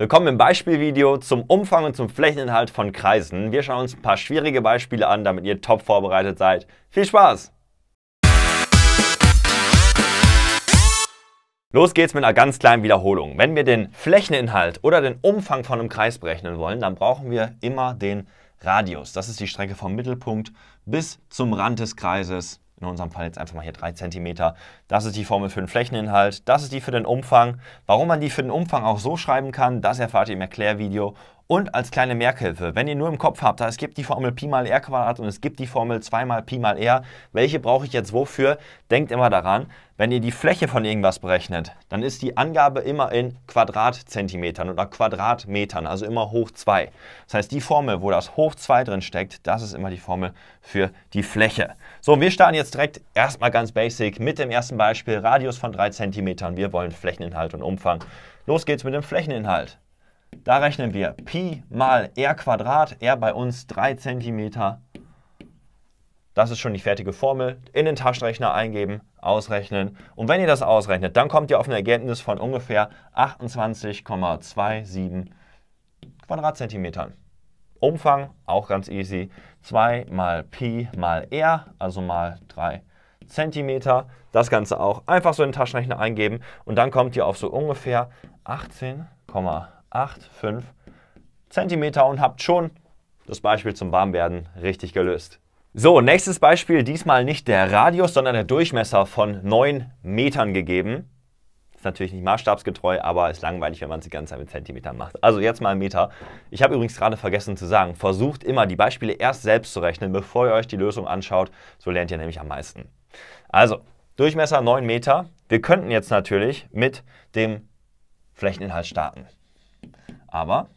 Willkommen im Beispielvideo zum Umfang und zum Flächeninhalt von Kreisen. Wir schauen uns ein paar schwierige Beispiele an, damit ihr top vorbereitet seid. Viel Spaß! Los geht's mit einer ganz kleinen Wiederholung. Wenn wir den Flächeninhalt oder den Umfang von einem Kreis berechnen wollen, dann brauchen wir immer den Radius. Das ist die Strecke vom Mittelpunkt bis zum Rand des Kreises in unserem Fall jetzt einfach mal hier 3 cm. Das ist die Formel für den Flächeninhalt, das ist die für den Umfang. Warum man die für den Umfang auch so schreiben kann, das erfahrt ihr im Erklärvideo und als kleine Merkhilfe, wenn ihr nur im Kopf habt, es gibt die Formel Pi mal R Quadrat und es gibt die Formel 2 mal Pi mal R, welche brauche ich jetzt wofür? Denkt immer daran, wenn ihr die Fläche von irgendwas berechnet, dann ist die Angabe immer in Quadratzentimetern oder Quadratmetern, also immer hoch 2. Das heißt, die Formel, wo das hoch 2 drin steckt, das ist immer die Formel für die Fläche. So, wir starten jetzt direkt erstmal ganz basic mit dem ersten Beispiel, Radius von 3 Zentimetern. Wir wollen Flächeninhalt und Umfang. Los geht's mit dem Flächeninhalt. Da rechnen wir Pi mal r Quadrat, r bei uns 3 cm. Das ist schon die fertige Formel. In den Taschenrechner eingeben, ausrechnen. Und wenn ihr das ausrechnet, dann kommt ihr auf ein Ergebnis von ungefähr 28,27 Quadratzentimetern. Umfang auch ganz easy. 2 mal Pi mal R, also mal 3 Zentimeter. Das Ganze auch einfach so in den Taschenrechner eingeben und dann kommt ihr auf so ungefähr 18,8 0,85 cm und habt schon das Beispiel zum Warmwerden richtig gelöst. So, nächstes Beispiel, diesmal nicht der Radius, sondern der Durchmesser von 9 Metern gegeben. Ist natürlich nicht maßstabsgetreu, aber ist langweilig, wenn man es die ganze Zeit mit Zentimetern macht. Also jetzt mal Meter. Ich habe übrigens gerade vergessen zu sagen, versucht immer die Beispiele erst selbst zu rechnen, bevor ihr euch die Lösung anschaut. So lernt ihr nämlich am meisten. Also, Durchmesser 9 Meter. Wir könnten jetzt natürlich mit dem Flächeninhalt starten. Aber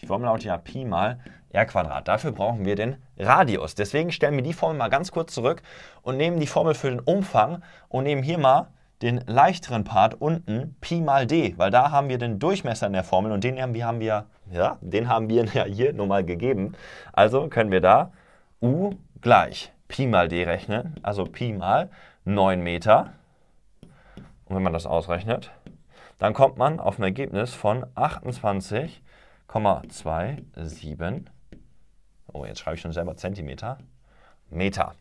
die Formel lautet ja Pi mal r Quadrat. Dafür brauchen wir den Radius. Deswegen stellen wir die Formel mal ganz kurz zurück und nehmen die Formel für den Umfang und nehmen hier mal den leichteren Part unten Pi mal d, weil da haben wir den Durchmesser in der Formel und den haben wir, haben wir ja, den haben wir ja hier nun mal gegeben. Also können wir da u gleich Pi mal d rechnen, also Pi mal 9 Meter. Und wenn man das ausrechnet, dann kommt man auf ein Ergebnis von 28,27, oh, jetzt schreibe ich schon selber Zentimeter, Meter.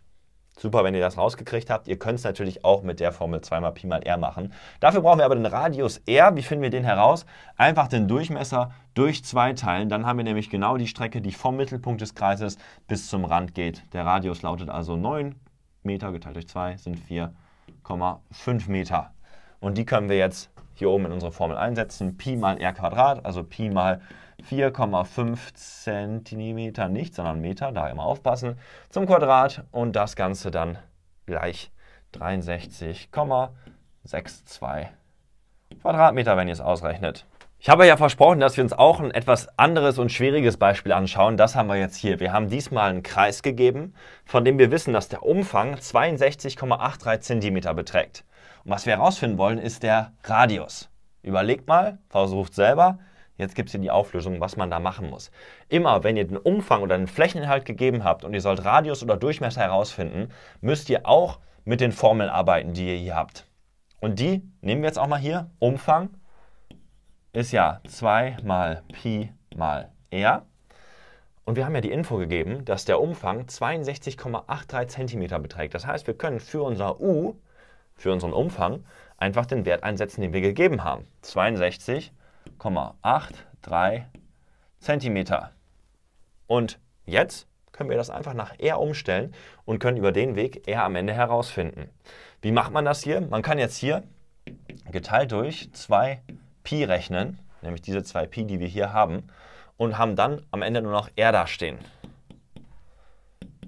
Super, wenn ihr das rausgekriegt habt. Ihr könnt es natürlich auch mit der Formel 2 mal Pi mal R machen. Dafür brauchen wir aber den Radius R. Wie finden wir den heraus? Einfach den Durchmesser durch 2 teilen. Dann haben wir nämlich genau die Strecke, die vom Mittelpunkt des Kreises bis zum Rand geht. Der Radius lautet also 9 Meter geteilt durch 2 sind 4,5 Meter. Und die können wir jetzt hier oben in unsere Formel einsetzen. Pi mal r Quadrat, also Pi mal 4,5 Zentimeter nicht, sondern Meter, da immer aufpassen, zum Quadrat und das Ganze dann gleich 63,62 Quadratmeter, wenn ihr es ausrechnet. Ich habe ja versprochen, dass wir uns auch ein etwas anderes und schwieriges Beispiel anschauen. Das haben wir jetzt hier. Wir haben diesmal einen Kreis gegeben, von dem wir wissen, dass der Umfang 62,83 cm beträgt. Und was wir herausfinden wollen, ist der Radius. Überlegt mal, versucht selber. Jetzt gibt es hier die Auflösung, was man da machen muss. Immer, wenn ihr den Umfang oder den Flächeninhalt gegeben habt und ihr sollt Radius oder Durchmesser herausfinden, müsst ihr auch mit den Formeln arbeiten, die ihr hier habt. Und die nehmen wir jetzt auch mal hier. Umfang ist ja 2 mal Pi mal R. Und wir haben ja die Info gegeben, dass der Umfang 62,83 cm beträgt. Das heißt, wir können für unser U für unseren Umfang einfach den Wert einsetzen, den wir gegeben haben. 62,83 cm. Und jetzt können wir das einfach nach R umstellen und können über den Weg R am Ende herausfinden. Wie macht man das hier? Man kann jetzt hier geteilt durch 2Pi rechnen, nämlich diese 2Pi, die wir hier haben, und haben dann am Ende nur noch R dastehen.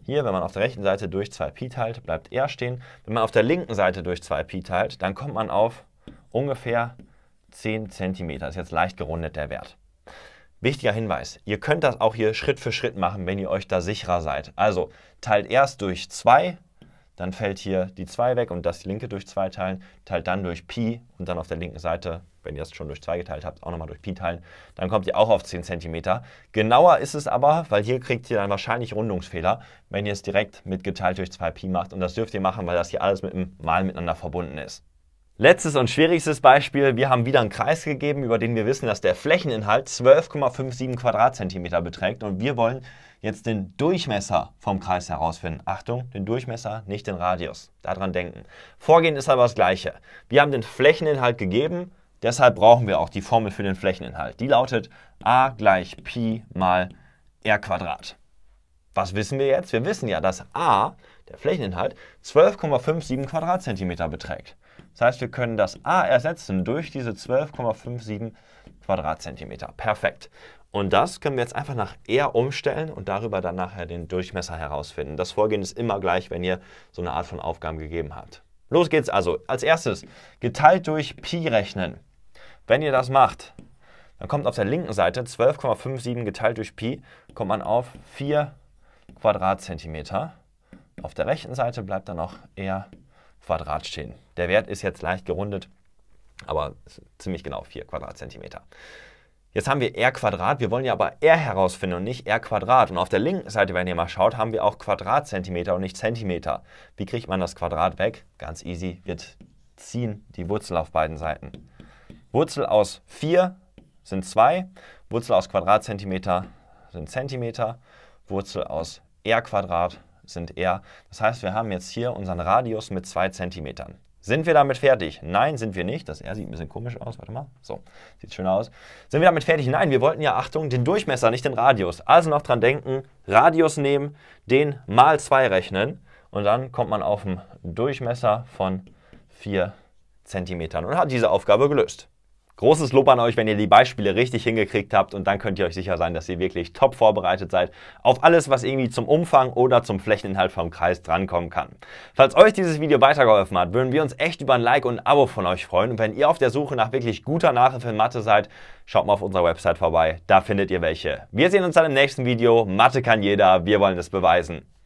Hier, wenn man auf der rechten Seite durch 2Pi teilt, bleibt R stehen. Wenn man auf der linken Seite durch 2Pi teilt, dann kommt man auf ungefähr 10 cm. Ist jetzt leicht gerundet der Wert. Wichtiger Hinweis, ihr könnt das auch hier Schritt für Schritt machen, wenn ihr euch da sicherer seid. Also teilt erst durch 2, dann fällt hier die 2 weg und das die linke durch 2 teilen, teilt dann durch Pi und dann auf der linken Seite, wenn ihr es schon durch 2 geteilt habt, auch nochmal durch Pi teilen, dann kommt ihr auch auf 10 cm. Genauer ist es aber, weil hier kriegt ihr dann wahrscheinlich Rundungsfehler, wenn ihr es direkt mit geteilt durch 2 Pi macht und das dürft ihr machen, weil das hier alles mit einem Mal miteinander verbunden ist. Letztes und schwierigstes Beispiel. Wir haben wieder einen Kreis gegeben, über den wir wissen, dass der Flächeninhalt 12,57 Quadratzentimeter beträgt. Und wir wollen jetzt den Durchmesser vom Kreis herausfinden. Achtung, den Durchmesser, nicht den Radius. Daran denken. Vorgehen ist aber das gleiche. Wir haben den Flächeninhalt gegeben, deshalb brauchen wir auch die Formel für den Flächeninhalt. Die lautet a gleich Pi mal r Quadrat. Was wissen wir jetzt? Wir wissen ja, dass a, der Flächeninhalt, 12,57 Quadratzentimeter beträgt. Das heißt, wir können das a ersetzen durch diese 12,57 Quadratzentimeter. Perfekt. Und das können wir jetzt einfach nach R umstellen und darüber dann nachher den Durchmesser herausfinden. Das Vorgehen ist immer gleich, wenn ihr so eine Art von Aufgaben gegeben habt. Los geht's also. Als erstes geteilt durch Pi rechnen. Wenn ihr das macht, dann kommt auf der linken Seite 12,57 geteilt durch Pi, kommt man auf 4 Quadratzentimeter. Auf der rechten Seite bleibt dann noch eher Quadrat stehen. Der Wert ist jetzt leicht gerundet, aber ziemlich genau 4 Quadratzentimeter. Jetzt haben wir r Quadrat, wir wollen ja aber r herausfinden und nicht r Quadrat. Und auf der linken Seite, wenn ihr mal schaut, haben wir auch Quadratzentimeter und nicht Zentimeter. Wie kriegt man das Quadrat weg? Ganz easy, wir ziehen die Wurzel auf beiden Seiten. Wurzel aus 4 sind 2, Wurzel aus Quadratzentimeter sind Zentimeter, Wurzel aus r Quadrat sind r. Das heißt, wir haben jetzt hier unseren Radius mit 2 cm. Sind wir damit fertig? Nein, sind wir nicht. Das R sieht ein bisschen komisch aus. Warte mal. So, sieht schön aus. Sind wir damit fertig? Nein, wir wollten ja, Achtung, den Durchmesser, nicht den Radius. Also noch dran denken, Radius nehmen, den mal 2 rechnen und dann kommt man auf einen Durchmesser von 4 cm und hat diese Aufgabe gelöst. Großes Lob an euch, wenn ihr die Beispiele richtig hingekriegt habt und dann könnt ihr euch sicher sein, dass ihr wirklich top vorbereitet seid auf alles, was irgendwie zum Umfang oder zum Flächeninhalt vom Kreis drankommen kann. Falls euch dieses Video weitergeholfen hat, würden wir uns echt über ein Like und ein Abo von euch freuen und wenn ihr auf der Suche nach wirklich guter Nachhilfe in Mathe seid, schaut mal auf unserer Website vorbei, da findet ihr welche. Wir sehen uns dann im nächsten Video. Mathe kann jeder, wir wollen es beweisen.